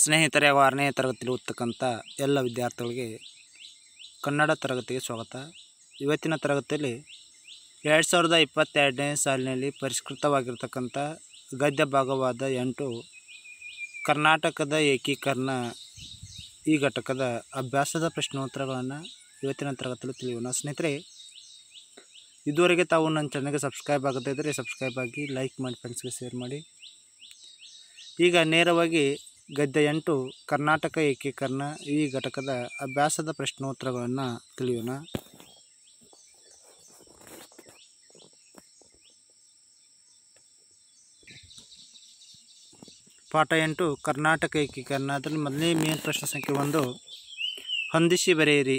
ಸ್ನೇಹಿತರೆ ಆರನೇ ತರಗತಿಯಲ್ಲಿ ಓದ್ತಕ್ಕಂಥ ಎಲ್ಲ ವಿದ್ಯಾರ್ಥಿಗಳಿಗೆ ಕನ್ನಡ ತರಗತಿಗೆ ಸ್ವಾಗತ ಇವತ್ತಿನ ತರಗತಿಯಲ್ಲಿ ಎರಡು ಸಾವಿರದ ಇಪ್ಪತ್ತೆರಡನೇ ಸಾಲಿನಲ್ಲಿ ಪರಿಷ್ಕೃತವಾಗಿರ್ತಕ್ಕಂಥ ಗದ್ಯ ಭಾಗವಾದ ಎಂಟು ಕರ್ನಾಟಕದ ಏಕೀಕರಣ ಈ ಘಟಕದ ಅಭ್ಯಾಸದ ಪ್ರಶ್ನೋತ್ತರಗಳನ್ನು ಇವತ್ತಿನ ತರಗತಿಯಲ್ಲಿ ತಿಳಿಯೋಣ ಸ್ನೇಹಿತರೆ ಇದುವರೆಗೆ ತಾವು ನನ್ನ ಚಾನಲ್ಗೆ ಸಬ್ಸ್ಕ್ರೈಬ್ ಆಗದೇ ಇದ್ದರೆ ಸಬ್ಸ್ಕ್ರೈಬ್ ಆಗಿ ಲೈಕ್ ಮಾಡಿ ಫ್ರೆಂಡ್ಸ್ಗೆ ಶೇರ್ ಮಾಡಿ ಈಗ ನೇರವಾಗಿ ಗದ್ಯ ಎಂಟು ಕರ್ನಾಟಕ ಏಕೀಕರಣ ಈ ಘಟಕದ ಅಭ್ಯಾಸದ ಪ್ರಶ್ನೋತ್ತರಗಳನ್ನು ತಿಳಿಯೋಣ ಪಾಠ ಎಂಟು ಕರ್ನಾಟಕ ಏಕೀಕರಣ ಅದರಲ್ಲಿ ಮೊದಲನೇ ಮೇನ್ ಪ್ರಶ್ನೆ ಸಂಖ್ಯೆ ಒಂದು ಹೊಂದಿಸಿ ಬರೆಯಿರಿ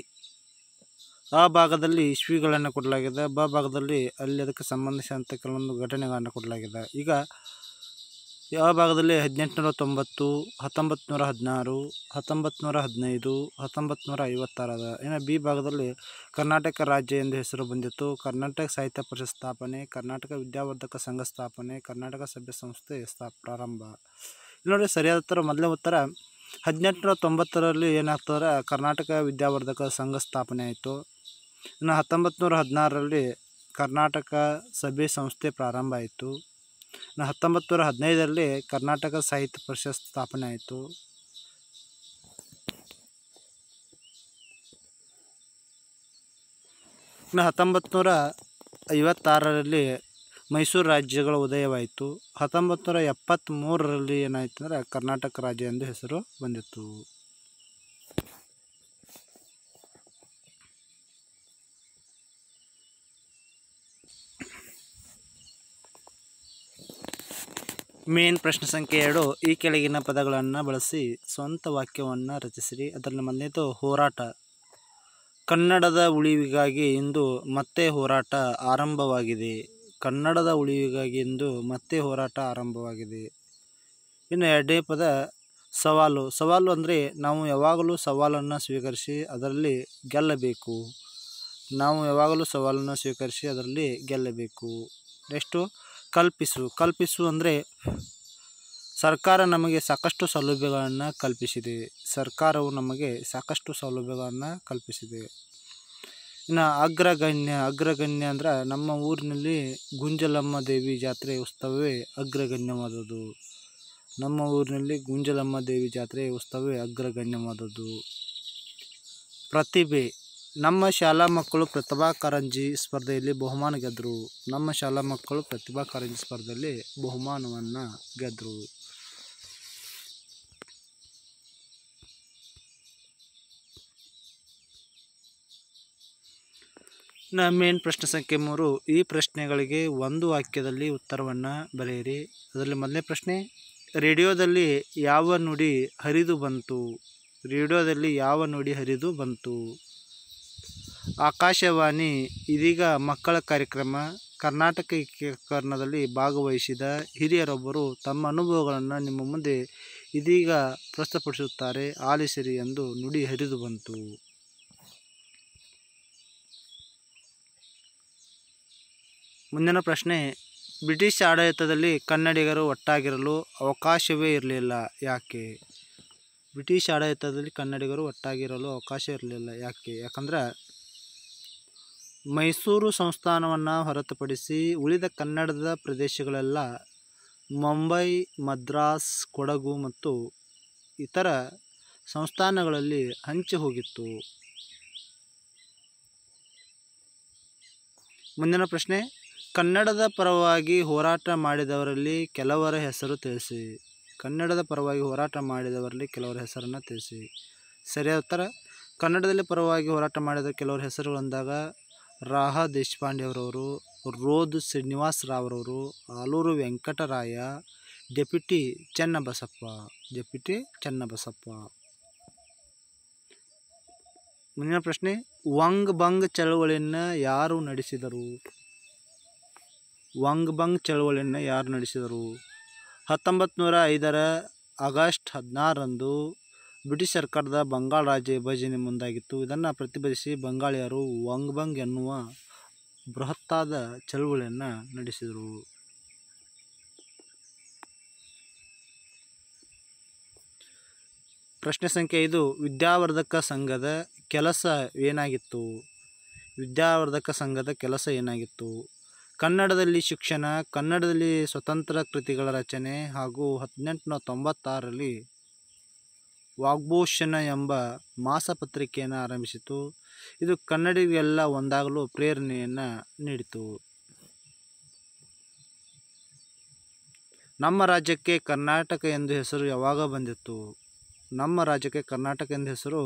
ಆ ಭಾಗದಲ್ಲಿ ಇಶ್ವಿಗಳನ್ನು ಕೊಡಲಾಗಿದೆ ಬ ಭಾಗದಲ್ಲಿ ಅಲ್ಲಿ ಅದಕ್ಕೆ ಸಂಬಂಧಿಸಿದಂಥ ಕೆಲವೊಂದು ಘಟನೆಗಳನ್ನು ಕೊಡಲಾಗಿದೆ ಈಗ ಯಾವ ಭಾಗದಲ್ಲಿ ಹದಿನೆಂಟುನೂರ ತೊಂಬತ್ತು ಹತ್ತೊಂಬತ್ತು ನೂರ ಹದಿನಾರು ಹತ್ತೊಂಬತ್ತು ನೂರ ಹದಿನೈದು ಹತ್ತೊಂಬತ್ತು ನೂರ ಐವತ್ತಾರದ ಇನ್ನು ಬಿ ಭಾಗದಲ್ಲಿ ಕರ್ನಾಟಕ ರಾಜ್ಯ ಎಂದು ಹೆಸರು ಬಂದಿತ್ತು ಕರ್ನಾಟಕ ಸಾಹಿತ್ಯ ಪರಿಷತ್ ಸ್ಥಾಪನೆ ಕರ್ನಾಟಕ ವಿದ್ಯಾವರ್ಧಕ ಸಂಘ ಸ್ಥಾಪನೆ ಕರ್ನಾಟಕ ಸಭ್ಯ ಸಂಸ್ಥೆ ಸ್ಥಾ ಪ್ರಾರಂಭ ಇಲ್ಲಿ ನೋಡಿ ಸರಿಯಾದ ಥರ ಮೊದಲನೇ ಉತ್ತರ ಹದಿನೆಂಟುನೂರ ತೊಂಬತ್ತರಲ್ಲಿ ಏನಾಗ್ತದೆ ಕರ್ನಾಟಕ ವಿದ್ಯಾವರ್ಧಕ ಸಂಘ ಸ್ಥಾಪನೆ ಆಯಿತು ಇನ್ನು ಹತ್ತೊಂಬತ್ತು ನೂರ ಹದಿನಾರರಲ್ಲಿ ಕರ್ನಾಟಕ ಸಭೆ ಸಂಸ್ಥೆ ಪ್ರಾರಂಭ ಆಯಿತು ಹತ್ತೊಂಬತ್ತು ನೂರ ಹದಿನೈದರಲ್ಲಿ ಕರ್ನಾಟಕ ಸಾಹಿತ್ಯ ಪರಿಷತ್ ಸ್ಥಾಪನೆ ಆಯಿತು ಇನ್ನು ಹತ್ತೊಂಬತ್ತು ನೂರ ಐವತ್ತಾರರಲ್ಲಿ ಮೈಸೂರು ರಾಜ್ಯಗಳ ಉದಯವಾಯಿತು ಹತ್ತೊಂಬತ್ತು ನೂರ ಎಪ್ಪತ್ತ್ಮೂರರಲ್ಲಿ ಏನಾಯಿತು ಅಂದರೆ ಕರ್ನಾಟಕ ರಾಜ್ಯ ಎಂದು ಹೆಸರು ಬಂದಿತ್ತು ಮೇನ್ ಪ್ರಶ್ನೆ ಸಂಖ್ಯೆ ಎರಡು ಈ ಕೆಳಗಿನ ಪದಗಳನ್ನು ಬಳಸಿ ಸ್ವಂತ ವಾಕ್ಯವನ್ನು ರಚಿಸಿರಿ ಅದರಲ್ಲಿ ಮೊದಲನೇದು ಹೋರಾಟ ಕನ್ನಡದ ಉಳಿವಿಗಾಗಿ ಇಂದು ಮತ್ತೆ ಹೋರಾಟ ಆರಂಭವಾಗಿದೆ ಕನ್ನಡದ ಉಳಿವಿಗಾಗಿ ಇಂದು ಮತ್ತೆ ಹೋರಾಟ ಆರಂಭವಾಗಿದೆ ಇನ್ನು ಎರಡನೇ ಪದ ಸವಾಲು ಸವಾಲು ಅಂದರೆ ನಾವು ಯಾವಾಗಲೂ ಸವಾಲನ್ನು ಸ್ವೀಕರಿಸಿ ಅದರಲ್ಲಿ ಗೆಲ್ಲಬೇಕು ನಾವು ಯಾವಾಗಲೂ ಸವಾಲನ್ನು ಸ್ವೀಕರಿಸಿ ಅದರಲ್ಲಿ ಗೆಲ್ಲಬೇಕು ನೆಕ್ಸ್ಟು ಕಲ್ಪಿಸು ಕಲ್ಪಿಸು ಅಂದರೆ ಸರ್ಕಾರ ನಮಗೆ ಸಾಕಷ್ಟು ಸೌಲಭ್ಯಗಳನ್ನು ಕಲ್ಪಿಸಿದೆ ಸರ್ಕಾರವು ನಮಗೆ ಸಾಕಷ್ಟು ಸೌಲಭ್ಯಗಳನ್ನು ಕಲ್ಪಿಸಿದೆ ಇನ್ನು ಅಗ್ರಗಣ್ಯ ಅಗ್ರಗಣ್ಯ ಅಂದರೆ ನಮ್ಮ ಊರಿನಲ್ಲಿ ಗುಂಜಲಮ್ಮ ದೇವಿ ಜಾತ್ರೆ ಉತ್ಸವವೇ ಅಗ್ರಗಣ್ಯವಾದದ್ದು ನಮ್ಮ ಊರಿನಲ್ಲಿ ಗುಂಜಲಮ್ಮ ದೇವಿ ಜಾತ್ರೆ ಉತ್ಸವವೇ ಅಗ್ರಗಣ್ಯವಾದದ್ದು ಪ್ರತಿಭೆ ನಮ್ಮ ಶಾಲಾ ಮಕ್ಕಳು ಪ್ರತಿಭಾ ಕಾರಂಜಿ ಸ್ಪರ್ಧೆಯಲ್ಲಿ ಬಹುಮಾನ ಗೆದ್ದರು ನಮ್ಮ ಶಾಲಾ ಮಕ್ಕಳು ಪ್ರತಿಭಾ ಕಾರಂಜಿ ಸ್ಪರ್ಧೆಯಲ್ಲಿ ಬಹುಮಾನವನ್ನು ಗೆದ್ದರು ಮೇನ್ ಪ್ರಶ್ನೆ ಸಂಖ್ಯೆ ಮೂರು ಈ ಪ್ರಶ್ನೆಗಳಿಗೆ ಒಂದು ವಾಕ್ಯದಲ್ಲಿ ಉತ್ತರವನ್ನು ಬರೆಯಿರಿ ಅದರಲ್ಲಿ ಮೊದಲನೇ ಪ್ರಶ್ನೆ ರೇಡಿಯೋದಲ್ಲಿ ಯಾವ ನುಡಿ ಹರಿದು ಬಂತು ರೇಡಿಯೋದಲ್ಲಿ ಯಾವ ನುಡಿ ಹರಿದು ಬಂತು ಆಕಾಶವಾಣಿ ಇದೀಗ ಮಕ್ಕಳ ಕಾರ್ಯಕ್ರಮ ಕರ್ನಾಟಕ ಏಕೀಕರಣದಲ್ಲಿ ಭಾಗವಹಿಸಿದ ಹಿರಿಯರೊಬ್ಬರು ತಮ್ಮ ಅನುಭವಗಳನ್ನು ನಿಮ್ಮ ಮುಂದೆ ಇದೀಗ ಪ್ರಸ್ತುತಪಡಿಸುತ್ತಾರೆ ಆಲಿಸಿರಿ ಎಂದು ನುಡಿ ಹರಿದು ಬಂತು ಮುಂದಿನ ಪ್ರಶ್ನೆ ಬ್ರಿಟಿಷ್ ಆಡಳಿತದಲ್ಲಿ ಕನ್ನಡಿಗರು ಒಟ್ಟಾಗಿರಲು ಅವಕಾಶವೇ ಇರಲಿಲ್ಲ ಯಾಕೆ ಬ್ರಿಟಿಷ್ ಆಡಳಿತದಲ್ಲಿ ಕನ್ನಡಿಗರು ಒಟ್ಟಾಗಿರಲು ಅವಕಾಶ ಇರಲಿಲ್ಲ ಯಾಕೆ ಯಾಕಂದ್ರೆ ಮೈಸೂರು ಸಂಸ್ಥಾನವನ್ನು ಹೊರತುಪಡಿಸಿ ಉಳಿದ ಕನ್ನಡದ ಪ್ರದೇಶಗಳೆಲ್ಲ ಮುಂಬೈ ಮದ್ರಾಸ್ ಕೊಡಗು ಮತ್ತು ಇತರ ಸಂಸ್ಥಾನಗಳಲ್ಲಿ ಹಂಚಿ ಹೋಗಿತ್ತು ಮುಂದಿನ ಪ್ರಶ್ನೆ ಕನ್ನಡದ ಪರವಾಗಿ ಹೋರಾಟ ಮಾಡಿದವರಲ್ಲಿ ಕೆಲವರ ಹೆಸರು ತಿಳಿಸಿ ಕನ್ನಡದ ಪರವಾಗಿ ಹೋರಾಟ ಮಾಡಿದವರಲ್ಲಿ ಕೆಲವರ ಹೆಸರನ್ನು ತಿಳಿಸಿ ಸರಿಯಾದ ಉತ್ತರ ಕನ್ನಡದಲ್ಲಿ ಪರವಾಗಿ ಹೋರಾಟ ಮಾಡಿದ ಕೆಲವರ ಹೆಸರುಗಳಂದಾಗ ರಾಹ ಅವರವರು ರೋದ್ ಶ್ರೀನಿವಾಸ್ ರಾವ್ರವರು ಆಲೂರು ವೆಂಕಟರಾಯ ಡೆಪ್ಯುಟಿ ಚೆನ್ನಬಸಪ್ಪ ಡೆಪ್ಯುಟಿ ಚೆನ್ನಬಸಪ್ಪ ಮುಂದಿನ ಪ್ರಶ್ನೆ ವಂಗ್ ಬಂಗ್ ಚಳವಳಿಯನ್ನು ಯಾರು ನಡೆಸಿದರು ವಂಗ್ ಬಂಗ್ ಚಳವಳಿಯನ್ನು ಯಾರು ನಡೆಸಿದರು ಹತ್ತೊಂಬತ್ತು ನೂರ ಐದರ ಆಗಸ್ಟ್ ಹದಿನಾರರಂದು ಬ್ರಿಟಿಷ್ ಸರ್ಕಾರದ ಬಂಗಾಳ ರಾಜ್ಯ ವಿಭಜನೆ ಮುಂದಾಗಿತ್ತು ಇದನ್ನು ಪ್ರತಿಭಟಿಸಿ ಬಂಗಾಳಿಯರು ವಂಗ್ ಬಂಗ್ ಎನ್ನುವ ಬೃಹತ್ತಾದ ಚಳುವಳಿಯನ್ನು ನಡೆಸಿದರು ಪ್ರಶ್ನೆ ಸಂಖ್ಯೆ ಐದು ವಿದ್ಯಾವರ್ಧಕ ಸಂಘದ ಕೆಲಸ ಏನಾಗಿತ್ತು ವಿದ್ಯಾವರ್ಧಕ ಸಂಘದ ಕೆಲಸ ಏನಾಗಿತ್ತು ಕನ್ನಡದಲ್ಲಿ ಶಿಕ್ಷಣ ಕನ್ನಡದಲ್ಲಿ ಸ್ವತಂತ್ರ ಕೃತಿಗಳ ರಚನೆ ಹಾಗೂ ಹದಿನೆಂಟುನೂರ ತೊಂಬತ್ತಾರರಲ್ಲಿ ವಾಗ್ಭೂಷಣ ಎಂಬ ಮಾಸಪತ್ರಿಕೆಯನ್ನು ಆರಂಭಿಸಿತು ಇದು ಕನ್ನಡಿಗೆಲ್ಲ ಒಂದಾಗಲು ಪ್ರೇರಣೆಯನ್ನು ನೀಡಿತು ನಮ್ಮ ರಾಜ್ಯಕ್ಕೆ ಕರ್ನಾಟಕ ಎಂದು ಹೆಸರು ಯಾವಾಗ ಬಂದಿತ್ತು ನಮ್ಮ ರಾಜ್ಯಕ್ಕೆ ಕರ್ನಾಟಕ ಎಂದು ಹೆಸರು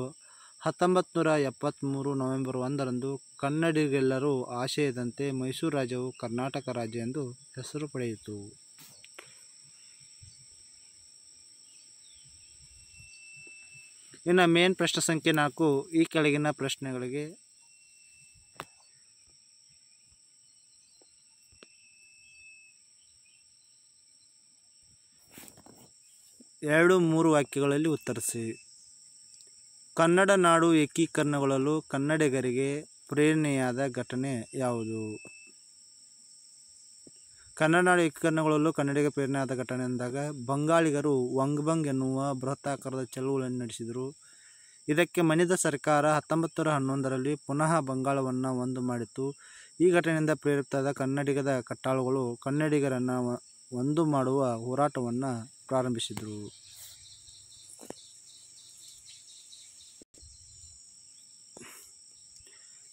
ಹತ್ತೊಂಬತ್ತು ನೂರ ಎಪ್ಪತ್ತ್ಮೂರು ನವೆಂಬರ್ ಒಂದರಂದು ಕನ್ನಡಿಗೆಲ್ಲರೂ ಆಶಯದಂತೆ ಮೈಸೂರು ರಾಜ್ಯವು ಕರ್ನಾಟಕ ರಾಜ್ಯ ಎಂದು ಹೆಸರು ಪಡೆಯಿತು ಇನ್ನು ಮೇನ್ ಪ್ರಶ್ನೆ ಸಂಖ್ಯೆ ನಾಲ್ಕು ಈ ಕೆಳಗಿನ ಪ್ರಶ್ನೆಗಳಿಗೆ ಎರಡು ಮೂರು ವಾಕ್ಯಗಳಲ್ಲಿ ಉತ್ತರಿಸಿ ಕನ್ನಡ ನಾಡು ಏಕೀಕರಣಗೊಳ್ಳಲು ಕನ್ನಡಿಗರಿಗೆ ಪ್ರೇರಣೆಯಾದ ಘಟನೆ ಯಾವುದು ಕನ್ನಡ ಏಕೀಕರಣಗಳಲ್ಲೂ ಕನ್ನಡಿಗ ಪ್ರೇರಣೆ ಆದ ಘಟನೆ ಎಂದಾಗ ಬಂಗಾಳಿಗರು ವಂಗ್ ಬಂಗ್ ಎನ್ನುವ ಆಕಾರದ ಚಳುವಳಿಯನ್ನು ನಡೆಸಿದರು ಇದಕ್ಕೆ ಮಣಿದ ಸರ್ಕಾರ ಹತ್ತೊಂಬತ್ತು ನೂರ ಹನ್ನೊಂದರಲ್ಲಿ ಪುನಃ ಬಂಗಾಳವನ್ನು ಒಂದು ಮಾಡಿತ್ತು ಈ ಘಟನೆಯಿಂದ ಪ್ರೇರಿತಾದ ಕನ್ನಡಿಗದ ಕಟ್ಟಾಳುಗಳು ಕನ್ನಡಿಗರನ್ನು ಒಂದು ಮಾಡುವ ಹೋರಾಟವನ್ನು ಪ್ರಾರಂಭಿಸಿದರು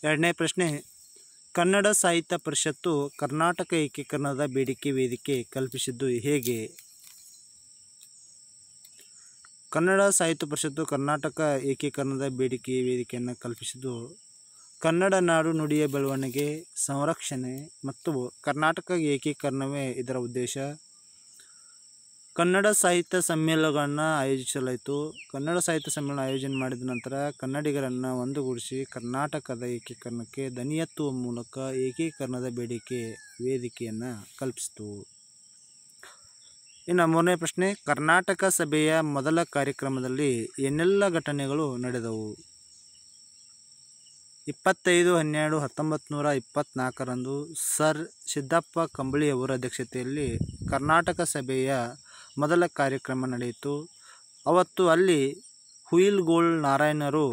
ಎರಡನೇ ಪ್ರಶ್ನೆ ಕನ್ನಡ ಸಾಹಿತ್ಯ ಪರಿಷತ್ತು ಕರ್ನಾಟಕ ಏಕೀಕರಣದ ಬೇಡಿಕೆ ವೇದಿಕೆ ಕಲ್ಪಿಸಿದ್ದು ಹೇಗೆ ಕನ್ನಡ ಸಾಹಿತ್ಯ ಪರಿಷತ್ತು ಕರ್ನಾಟಕ ಏಕೀಕರಣದ ಬೇಡಿಕೆ ವೇದಿಕೆಯನ್ನು ಕಲ್ಪಿಸಿದ್ದು ಕನ್ನಡ ನಾಡು ನುಡಿಯ ಬೆಳವಣಿಗೆ ಸಂರಕ್ಷಣೆ ಮತ್ತು ಕರ್ನಾಟಕ ಏಕೀಕರಣವೇ ಇದರ ಉದ್ದೇಶ ಕನ್ನಡ ಸಾಹಿತ್ಯ ಸಮ್ಮೇಳನಗಳನ್ನು ಆಯೋಜಿಸಲಾಯಿತು ಕನ್ನಡ ಸಾಹಿತ್ಯ ಸಮ್ಮೇಳನ ಆಯೋಜನೆ ಮಾಡಿದ ನಂತರ ಕನ್ನಡಿಗರನ್ನು ಒಂದುಗೂಡಿಸಿ ಕರ್ನಾಟಕದ ಏಕೀಕರಣಕ್ಕೆ ದನಿಯೆತ್ತುವ ಮೂಲಕ ಏಕೀಕರಣದ ಬೇಡಿಕೆ ವೇದಿಕೆಯನ್ನು ಕಲ್ಪಿಸಿತು ಇನ್ನು ಮೂರನೇ ಪ್ರಶ್ನೆ ಕರ್ನಾಟಕ ಸಭೆಯ ಮೊದಲ ಕಾರ್ಯಕ್ರಮದಲ್ಲಿ ಏನೆಲ್ಲ ಘಟನೆಗಳು ನಡೆದವು ಇಪ್ಪತ್ತೈದು ಹನ್ನೆರಡು ಹತ್ತೊಂಬತ್ತು ನೂರ ಇಪ್ಪತ್ತ್ನಾಲ್ಕರಂದು ಸರ್ ಸಿದ್ದಪ್ಪ ಕಂಬಳಿಯವರ ಅಧ್ಯಕ್ಷತೆಯಲ್ಲಿ ಕರ್ನಾಟಕ ಸಭೆಯ ಮೊದಲ ಕಾರ್ಯಕ್ರಮ ನಡೆಯಿತು ಅವತ್ತು ಅಲ್ಲಿ ಹುಯಿಲ್ಗೋಳ್ ನಾರಾಯಣರು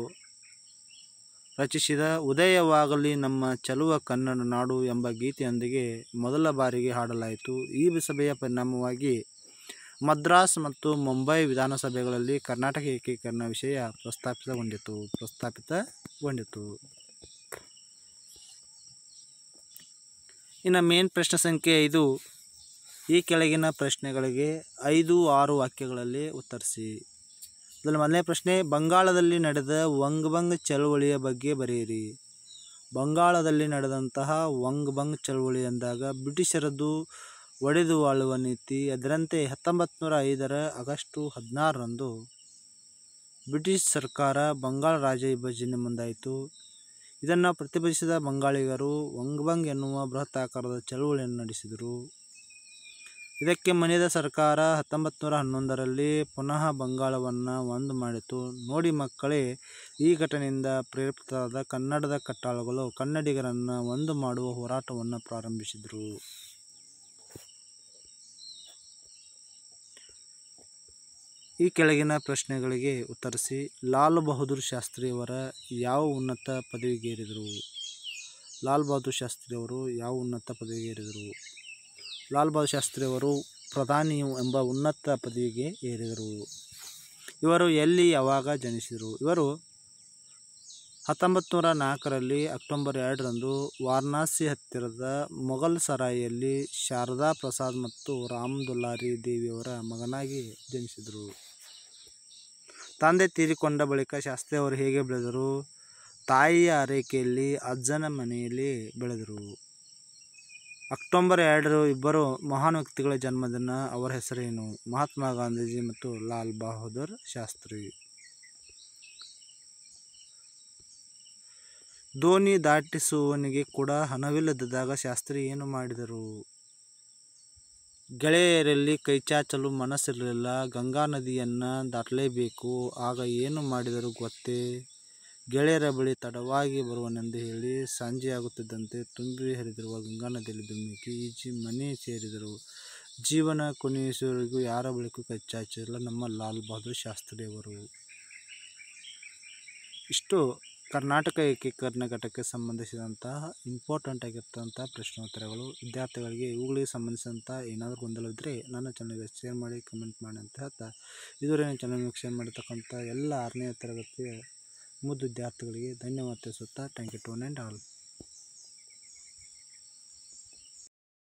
ರಚಿಸಿದ ಉದಯವಾಗಲಿ ನಮ್ಮ ಚಲುವ ಕನ್ನಡ ನಾಡು ಎಂಬ ಗೀತೆಯೊಂದಿಗೆ ಮೊದಲ ಬಾರಿಗೆ ಹಾಡಲಾಯಿತು ಈ ಸಭೆಯ ಪರಿಣಾಮವಾಗಿ ಮದ್ರಾಸ್ ಮತ್ತು ಮುಂಬೈ ವಿಧಾನಸಭೆಗಳಲ್ಲಿ ಕರ್ನಾಟಕ ಏಕೀಕರಣ ವಿಷಯ ಪ್ರಸ್ತಾಪಿತಗೊಂಡಿತು ಪ್ರಸ್ತಾಪಿತಗೊಂಡಿತು ಇನ್ನು ಮೇನ್ ಪ್ರಶ್ನೆ ಸಂಖ್ಯೆ ಇದು ಈ ಕೆಳಗಿನ ಪ್ರಶ್ನೆಗಳಿಗೆ ಐದು ಆರು ವಾಕ್ಯಗಳಲ್ಲಿ ಉತ್ತರಿಸಿ ಅದರಲ್ಲಿ ಮೊದಲನೇ ಪ್ರಶ್ನೆ ಬಂಗಾಳದಲ್ಲಿ ನಡೆದ ವಂಗ್ ಬಂಗ್ ಚಳವಳಿಯ ಬಗ್ಗೆ ಬರೆಯಿರಿ ಬಂಗಾಳದಲ್ಲಿ ನಡೆದಂತಹ ವಂಗ್ ಬಂಗ್ ಚಳವಳಿ ಎಂದಾಗ ಬ್ರಿಟಿಷರದ್ದು ಒಡೆದು ಆಳುವ ನೀತಿ ಅದರಂತೆ ಹತ್ತೊಂಬತ್ತು ನೂರ ಐದರ ಆಗಸ್ಟು ಹದಿನಾರರಂದು ಬ್ರಿಟಿಷ್ ಸರ್ಕಾರ ಬಂಗಾಳ ರಾಜ್ಯ ವಿಭಜನೆ ಮುಂದಾಯಿತು ಇದನ್ನು ಪ್ರತಿಭಟಿಸಿದ ಬಂಗಾಳಿಗರು ಬಂಗ್ ಎನ್ನುವ ಬೃಹತ್ ಆಕಾರದ ಚಳುವಳಿಯನ್ನು ನಡೆಸಿದರು ಇದಕ್ಕೆ ಮನೆಯದ ಸರ್ಕಾರ ಹತ್ತೊಂಬತ್ತು ನೂರ ಹನ್ನೊಂದರಲ್ಲಿ ಪುನಃ ಬಂಗಾಳವನ್ನು ಒಂದು ಮಾಡಿತು ನೋಡಿ ಮಕ್ಕಳೇ ಈ ಘಟನೆಯಿಂದ ಪ್ರೇರಿತರಾದ ಕನ್ನಡದ ಕಟ್ಟಾಳುಗಳು ಕನ್ನಡಿಗರನ್ನು ಒಂದು ಮಾಡುವ ಹೋರಾಟವನ್ನು ಪ್ರಾರಂಭಿಸಿದರು ಈ ಕೆಳಗಿನ ಪ್ರಶ್ನೆಗಳಿಗೆ ಉತ್ತರಿಸಿ ಲಾಲ್ ಬಹದ್ದೂರ್ ಶಾಸ್ತ್ರಿಯವರ ಯಾವ ಉನ್ನತ ಪದವಿಗೇರಿದರು ಲಾಲ್ ಬಹದ್ದೂರ್ ಶಾಸ್ತ್ರಿಯವರು ಯಾವ ಉನ್ನತ ಪದವಿಗೇರಿದರು ಲಾಲ್ ಬಹದ್ದೂರ್ ಶಾಸ್ತ್ರಿಯವರು ಪ್ರಧಾನಿಯು ಎಂಬ ಉನ್ನತ ಪದವಿಗೆ ಏರಿದರು ಇವರು ಎಲ್ಲಿ ಯಾವಾಗ ಜನಿಸಿದರು ಇವರು ಹತ್ತೊಂಬತ್ತು ನೂರ ನಾಲ್ಕರಲ್ಲಿ ಅಕ್ಟೋಬರ್ ಎರಡರಂದು ವಾರಣಾಸಿ ಹತ್ತಿರದ ಮೊಘಲ್ ಸರಾಯಿಯಲ್ಲಿ ಶಾರದಾ ಪ್ರಸಾದ್ ಮತ್ತು ರಾಮ್ ದುಲ್ಲಾರಿ ದೇವಿಯವರ ಮಗನಾಗಿ ಜನಿಸಿದರು ತಂದೆ ತೀರಿಕೊಂಡ ಬಳಿಕ ಶಾಸ್ತ್ರಿಯವರು ಹೇಗೆ ಬೆಳೆದರು ತಾಯಿಯ ಆರೈಕೆಯಲ್ಲಿ ಅಜ್ಜನ ಮನೆಯಲ್ಲಿ ಬೆಳೆದರು ಅಕ್ಟೋಬರ್ ಎರಡರ ಇಬ್ಬರು ಮಹಾನ್ ವ್ಯಕ್ತಿಗಳ ಜನ್ಮದಿನ ಅವರ ಹೆಸರೇನು ಮಹಾತ್ಮ ಗಾಂಧೀಜಿ ಮತ್ತು ಲಾಲ್ ಬಹದ್ದೂರ್ ಶಾಸ್ತ್ರಿ ದೋಣಿ ದಾಟಿಸುವವನಿಗೆ ಕೂಡ ಹಣವಿಲ್ಲದಿದ್ದಾಗ ಶಾಸ್ತ್ರಿ ಏನು ಮಾಡಿದರು ಗೆಳೆಯರಲ್ಲಿ ಕೈಚಾಚಲು ಮನಸ್ಸಿರಲಿಲ್ಲ ಗಂಗಾ ನದಿಯನ್ನು ದಾಟಲೇಬೇಕು ಆಗ ಏನು ಮಾಡಿದರು ಗೊತ್ತೇ ಗೆಳೆಯರ ಬಳಿ ತಡವಾಗಿ ಬರುವನೆಂದು ಹೇಳಿ ಸಂಜೆಯಾಗುತ್ತಿದ್ದಂತೆ ತುಂಬಿ ಹರಿದಿರುವ ಗಂಗಾ ನದಿಯಲ್ಲಿ ಧುಮುಕಿ ಈಜಿ ಮನೆ ಸೇರಿದರು. ಜೀವನ ಕೊನೆಯುಸಿರೆಗೂ ಯಾರ ಬಳಿಕೂ ಕಚ್ಚಾಚಿರಲ್ಲ ನಮ್ಮ ಲಾಲ್ ಬಹದ್ದೂರ್ ಶಾಸ್ತ್ರಿಯವರು. ಇಷ್ಟು ಕರ್ನಾಟಕ ಏಕೀಕರಣ ಘಟಕಕ್ಕೆ ಸಂಬಂಧಿಸಿದಂತಹ ಇಂಪಾರ್ಟೆಂಟ್ ಆಗಿರ್ತಕ್ಕಂಥ ಪ್ರಶ್ನೋತ್ತರಗಳು. ವಿದ್ಯಾರ್ಥಿಗಳಿಗೆ ಇವುಗಳಿಗೆ ಸಂಬಂಧಿಸಿದಂಥ ಏನಾದರೂ ಗೊಂದಲವಿದ್ದರೆ ನನ್ನ ಚಾನಲ್ಗೆ ಶೇರ್ ಮಾಡಿ ಕಮೆಂಟ್ ಮಾಡಿ ಅಂತ ಹೇಳ್ತಾ ಇದುವರೆಗೆ ಚಾನಲ್ ಶೇರ್ ಮಾಡಿರ್ತಕ್ಕಂಥ ಎಲ್ಲ ಆರನೇ ತರಗತಿ ಮುದ್ದು ವಿದ್ಯಾರ್ಥಿಗಳಿಗೆ ಧನ್ಯವಾದ ತಿಳಿಸುತ್ತಾ thank you to and all